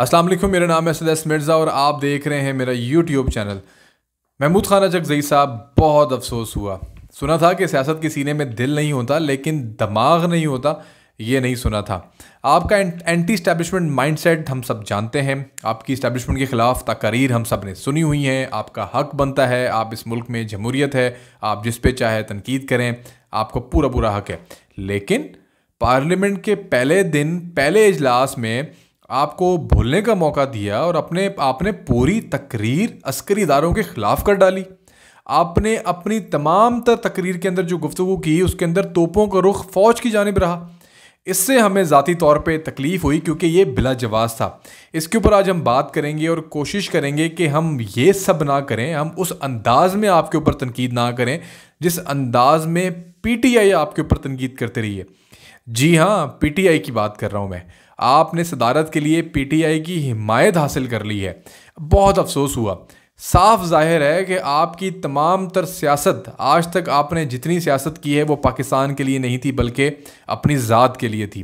अस्सलाम वालेकुम मेरा नाम है सदैस मिर्ज़ा और आप देख रहे हैं मेरा यूट्यूब चैनल महमूद ख़ाना अचकजई साहब बहुत अफसोस हुआ सुना था कि सियासत के सीने में दिल नहीं होता लेकिन दिमाग नहीं होता ये नहीं सुना था आपका एंटी स्टैब्लिशमेंट माइंडसेट हम सब जानते हैं आपकी स्टैब्लिशमेंट के ख़िलाफ़ तकरीर हम सब ने सुनी हुई हैं आपका हक बनता है आप इस मुल्क में जमहूरियत है आप जिस पे चाहे तनकीद करें आपको पूरा पूरा हक है लेकिन पार्लियामेंट के पहले दिन पहले इजलास में आपको भूलने का मौका दिया और अपने आपने पूरी तकरीर अस्करीदारों के ख़िलाफ़ कर डाली आपने अपनी तमाम तर तकरीर के अंदर जो गुफ्तु की उसके अंदर तोपों का रुख फ़ौज की जानब रहा इससे हमें ज़ाती तौर पे तकलीफ़ हुई क्योंकि ये बिला जवाब था इसके ऊपर आज हम बात करेंगे और कोशिश करेंगे कि हम ये सब ना करें हम उस अंदाज़ में आपके ऊपर तनकीद ना करें जिस अंदाज़ में आई आपके ऊपर तनकीद करते रहिए है जी हाँ पीटीआई की बात कर रहा हूँ मैं आपने सदारत के लिए पीटीआई की हिमायत हासिल कर ली है बहुत अफसोस हुआ साफ जाहिर है कि आपकी तमाम तर सियासत आज तक आपने जितनी सियासत की है वो पाकिस्तान के लिए नहीं थी बल्कि अपनी ज़ात के लिए थी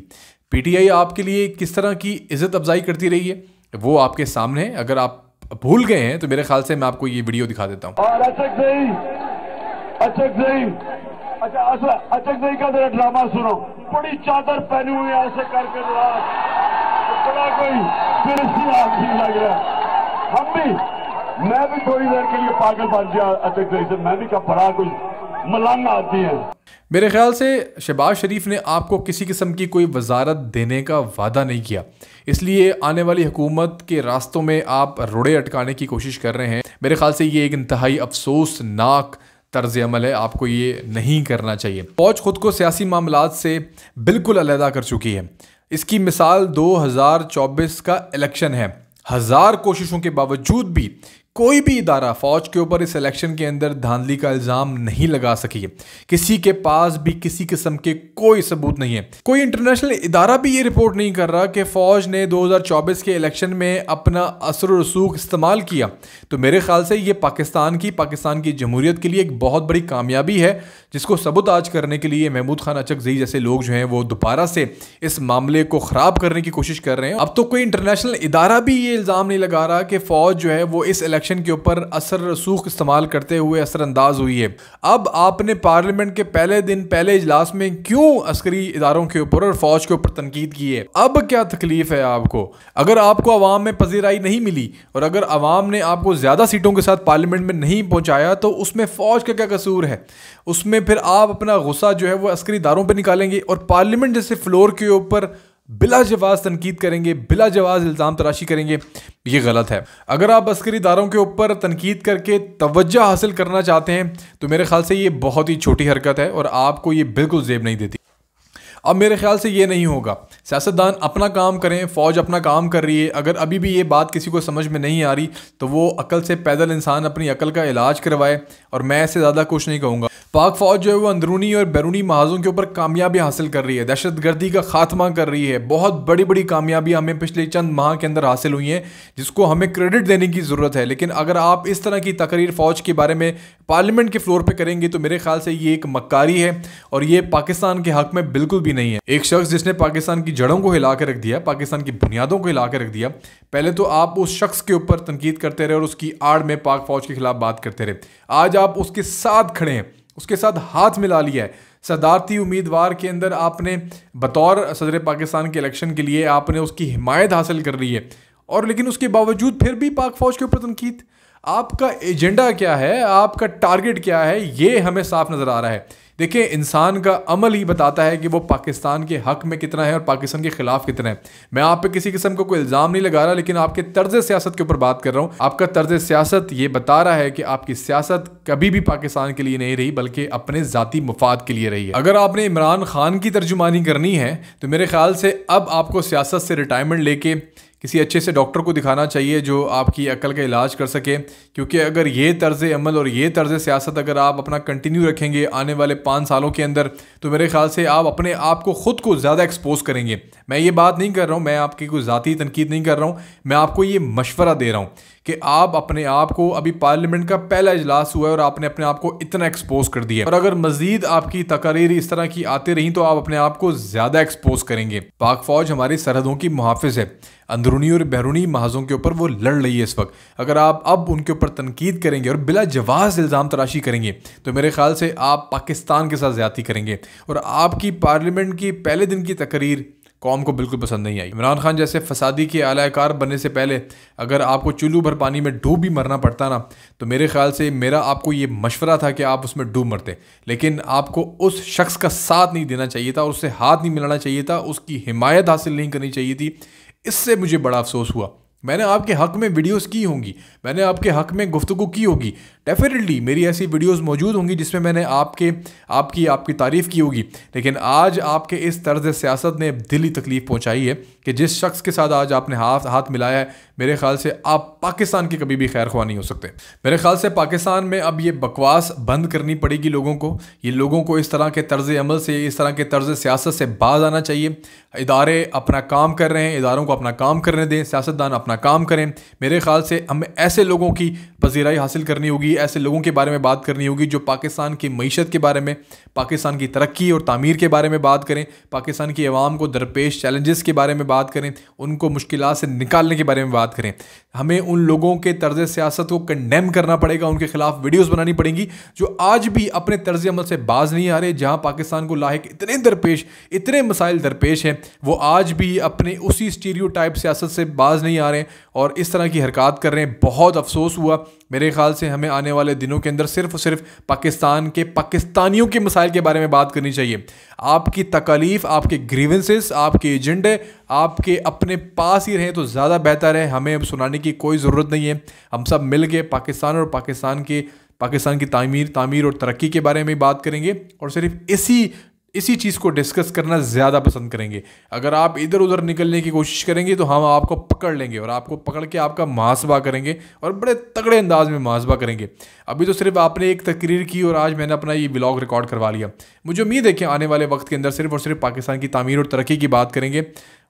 पीटीआई आपके लिए किस तरह की इज़्ज़त अफजाई करती रही है वो आपके सामने है अगर आप भूल गए हैं तो मेरे ख्याल से मैं आपको ये वीडियो दिखा देता हूँ अच्छा अच्छा अच्छा नहीं का जरा ड्रामा सुनो बड़ी चादर पहनी हुई है ऐसे करके बड़ा कोई फिरस्ती आदमी लग रहा है हम भी मैं भी थोड़ी देर के लिए पागल बन गया अटक नहीं से मैं भी क्या बड़ा कोई मलंग आती है मेरे ख्याल से शहबाज शरीफ ने आपको किसी किस्म की कोई वजारत देने का वादा नहीं किया इसलिए आने वाली हुकूमत के रास्तों में आप रोड़े अटकाने की कोशिश कर रहे हैं मेरे ख्याल से ये एक इंतहाई अफसोसनाक तर्ज अमल है आपको ये नहीं करना चाहिए फौज ख़ुद को सियासी मामला से बिल्कुल अलहदा कर चुकी है इसकी मिसाल 2024 का इलेक्शन है हज़ार कोशिशों के बावजूद भी कोई भी इदारा फ़ौज के ऊपर इस इलेक्शन के अंदर धांधली का इल्ज़ाम नहीं लगा सकी किसी के पास भी किसी किस्म के कोई सबूत नहीं है कोई इंटरनेशनल इदारा भी ये रिपोर्ट नहीं कर रहा कि फ़ौज ने 2024 के इलेक्शन में अपना असर रसूख इस्तेमाल किया तो मेरे ख्याल से ये पाकिस्तान की पाकिस्तान की जमहूरियत के लिए एक बहुत बड़ी कामयाबी है जिसको सबूत आज करने के लिए महमूद खान अचकजई जैसे लोग जो हैं वो दोबारा से इस मामले को ख़राब करने की कोशिश कर रहे हैं अब तो कोई इंटरनेशनल इदारा भी ये इल्ज़ाम नहीं लगा रहा कि फ़ौज जो है वो इस इलेक्शन के ऊपर असर रसूख इस्तेमाल करते हुए असरअंदाज हुई है अब आपने पार्लियामेंट के पहले दिन पहले इजलास में क्यों अस्करी इदारों के ऊपर और फौज के ऊपर तनकीद की है अब क्या तकलीफ है आपको अगर आपको आवाम में पजीराई नहीं मिली और अगर आवाम ने आपको ज़्यादा सीटों के साथ पार्लियामेंट में नहीं पहुंचाया तो उसमें फ़ौज का क्या कसूर है उसमें फिर आप अपना गुस्सा जो है वो अस्करी इदारों पर निकालेंगे और पार्लियामेंट जैसे फ्लोर के ऊपर बिला जवाज़ तनकीद करेंगे बिला जवाज़ इल्ज़ाम तराशी करेंगे ये गलत है अगर आप अस्करी इदारों के ऊपर तनकीद करके तवज्जो हासिल करना चाहते हैं तो मेरे ख्याल से ये बहुत ही छोटी हरकत है और आपको ये बिल्कुल जेब नहीं देती अब मेरे ख्याल से ये नहीं होगा सियासतदान अपना काम करें फ़ौज अपना काम कर रही है अगर अभी भी ये बात किसी को समझ में नहीं आ रही तो वो अकल से पैदल इंसान अपनी अकल का इलाज करवाए और मैं इससे ज़्यादा कुछ नहीं कहूँगा पाक फौज जो है वो अंदरूनी और बैरूनी महाजों के ऊपर कामयाबी हासिल कर रही है दहशत गर्दी का खात्मा कर रही है बहुत बड़ी बड़ी कामयाबी हमें पिछले चंद माह के अंदर हासिल हुई हैं जिसको हमें क्रेडिट देने की ज़रूरत है लेकिन अगर आप इस तरह की तकरीर फ़ौज के बारे में पार्लियामेंट के फ्लोर पर करेंगे तो मेरे ख्याल से ये एक मक्कारी है और ये पाकिस्तान के हक में बिल्कुल भी नहीं है एक शख्स जिसने पाकिस्तान की जड़ों को हिला के रख दिया पाकिस्तान की बुनियादों को हिला के रख दिया पहले तो आप उस शख्स के ऊपर तनकीद करते रहे और उसकी आड़ में पाक फौज के खिलाफ बात करते रहे आज आप उसके साथ खड़े हैं उसके साथ हाथ मिला लिया है सदारती उम्मीदवार के अंदर आपने बतौर सदर पाकिस्तान के इलेक्शन के लिए आपने उसकी हिमायत हासिल कर ली है और लेकिन उसके बावजूद फिर भी पाक फौज के ऊपर तनकीद आपका एजेंडा क्या है आपका टारगेट क्या है ये हमें साफ नज़र आ रहा है देखिए इंसान का अमल ही बताता है कि वो पाकिस्तान के हक में कितना है और पाकिस्तान के खिलाफ कितना है मैं आप पे किसी किस्म का को कोई इल्ज़ाम नहीं लगा रहा लेकिन आपके तर्ज सियासत के ऊपर बात कर रहा हूँ आपका तर्ज सियासत ये बता रहा है कि आपकी सियासत कभी भी पाकिस्तान के लिए नहीं रही बल्कि अपने ज़ाती मफाद के लिए रही है अगर आपने इमरान खान की तर्जुमानी करनी है तो मेरे ख्याल से अब आपको सियासत से रिटायरमेंट लेके किसी अच्छे से डॉक्टर को दिखाना चाहिए जो आपकी अकल का इलाज कर सके क्योंकि अगर ये तर्ज अमल और ये तर्ज सियासत अगर आप अपना कंटिन्यू रखेंगे आने वाले पाँच सालों के अंदर तो मेरे ख्याल से आप अपने आप को ख़ुद को ज़्यादा एक्सपोज करेंगे मैं ये बात नहीं कर रहा हूँ मैं आपकी कोई ज़ाती तनकीद नहीं कर रहा हूँ मैं आपको ये मशवरा दे रहा हूँ कि आप अपने आप को अभी पार्लियामेंट का पहला इजलास हुआ है और आपने अपने आप को इतना एक्सपोज कर दिया और अगर मजीद आपकी तकारीर इस तरह की आती रही तो आप अपने आप को ज़्यादा एक्सपोज करेंगे पाक फ़ौज हमारी सरहदों की मुहाफ़ है अंदरूनी और बैरूनी महाजों के ऊपर वो लड़ रही है इस वक्त अगर आप अब उनके ऊपर तनकीद करेंगे और बिला जवाज इल्ज़ाम तराशी करेंगे तो मेरे ख्याल से आप पाकिस्तान के साथ ज़्यादा करेंगे और आपकी पार्लियामेंट की पहले दिन की तकरीर कौम को बिल्कुल पसंद नहीं आई इमरान खान जैसे फसादी के आलाकार बनने से पहले अगर आपको चुल्लू भर पानी में डूब भी मरना पड़ता ना तो मेरे ख्याल से मेरा आपको ये मशवरा था कि आप उसमें डूब मरते लेकिन आपको उस शख्स का साथ नहीं देना चाहिए था उससे हाथ नहीं मिलाना चाहिए था उसकी हिमायत हासिल नहीं करनी चाहिए थी इससे मुझे बड़ा अफसोस हुआ मैंने आपके हक में वीडियोस की होंगी मैंने आपके हक में गुफ्तु की होगी डेफिनेटली मेरी ऐसी वीडियोस मौजूद होंगी जिसमें मैंने आपके आपकी आपकी तारीफ़ की होगी लेकिन आज आपके इस तर्ज सियासत ने दिली तकलीफ़ पहुंचाई है कि जिस शख्स के साथ आज आपने हाथ हाथ मिलाया है मेरे ख्याल से आप पाकिस्तान के कभी भी खैर ख्वा नहीं हो सकते मेरे ख्याल से पाकिस्तान में अब ये बकवास बंद करनी पड़ेगी लोगों को ये लोगों को इस तरह के तर्ज अमल से इस तरह के तर्ज सियासत से बाज आना चाहिए इदारे अपना काम कर रहे हैं इदारों को अपना काम करने दें सियासतदान अपना काम करें मेरे ख्याल से हमें ऐसे लोगों की पजीराई हासिल करनी होगी ऐसे लोगों के बारे में बात करनी होगी जो पाकिस्तान की मीशत के बारे में पाकिस्तान की तरक्की और तमीर के बारे में बात करें पाकिस्तान की आवाम को दरपेश चैलेंजेस के बारे में बात करें उनको मुश्किल से निकालने के बारे में बात करें हमें उन लोगों के तर्ज सियासत को कंडेम करना पड़ेगा उनके खिलाफ वीडियोज़ बनानी पड़ेंगी जो आज भी अपने तर्ज अमल से बाज नहीं आ रहे जहाँ पाकिस्तान को लाक इतने दरपेश इतने मसाइल दरपेश हैं वो आज भी अपने उसी स्टीरियो टाइप सियासत से बाज नहीं आ रहे और इस तरह की हरकत कर रहे हैं बहुत अफसोस हुआ मेरे ख्याल से हमें आने वाले दिनों के अंदर सिर्फ और सिर्फ पाकिस्तान के पाकिस्तानियों के मसाइल के बारे में बात करनी चाहिए आपकी तकालीफ आपके ग्रीवेंसेस आपके एजेंडे आपके अपने पास ही रहें तो ज़्यादा बेहतर है हमें अब सुनाने की कोई ज़रूरत नहीं है हम सब मिल के पाकिस्तान और पाकिस्तान के पाकिस्तान की तामीर तामीर और तरक्की के बारे में बात करेंगे और सिर्फ इसी इसी चीज़ को डिस्कस करना ज़्यादा पसंद करेंगे अगर आप इधर उधर निकलने की कोशिश करेंगे तो हम आपको पकड़ लेंगे और आपको पकड़ के आपका मुहासबा करेंगे और बड़े तगड़े अंदाज में मुहासबा करेंगे अभी तो सिर्फ आपने एक तकरीर की और आज मैंने अपना ये ब्लॉग रिकॉर्ड करवा लिया मुझे उम्मीद है कि आने वाले वक्त के अंदर सिर्फ और सिर्फ पाकिस्तान की तमीर और तरक्की की बात करेंगे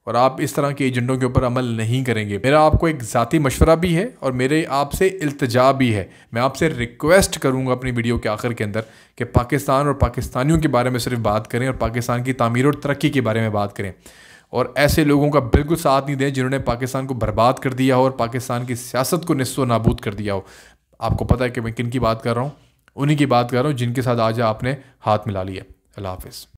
और आप इस तरह के एजेंडों के ऊपर अमल नहीं करेंगे मेरा आपको एक ज़ाती मशवरा भी है और मेरे आपसे अल्तजा भी है मैं आपसे रिक्वेस्ट करूँगा अपनी वीडियो के आखिर के अंदर कि पाकिस्तान और पाकिस्तानियों के बारे में सिर्फ बात करें और पाकिस्तान की तमीर और तरक्की के बारे में बात करें और ऐसे लोगों का बिल्कुल साथ नहीं दें जिन्होंने पाकिस्तान को बर्बाद कर दिया हो और पाकिस्तान की सियासत को नस्व नाबूद कर दिया हो आपको पता है कि मैं किन की बात कर रहा हूँ उन्हीं की बात कर रहा हूँ जिनके साथ आज आपने हाथ मिला लिया अल्लाह हाफ़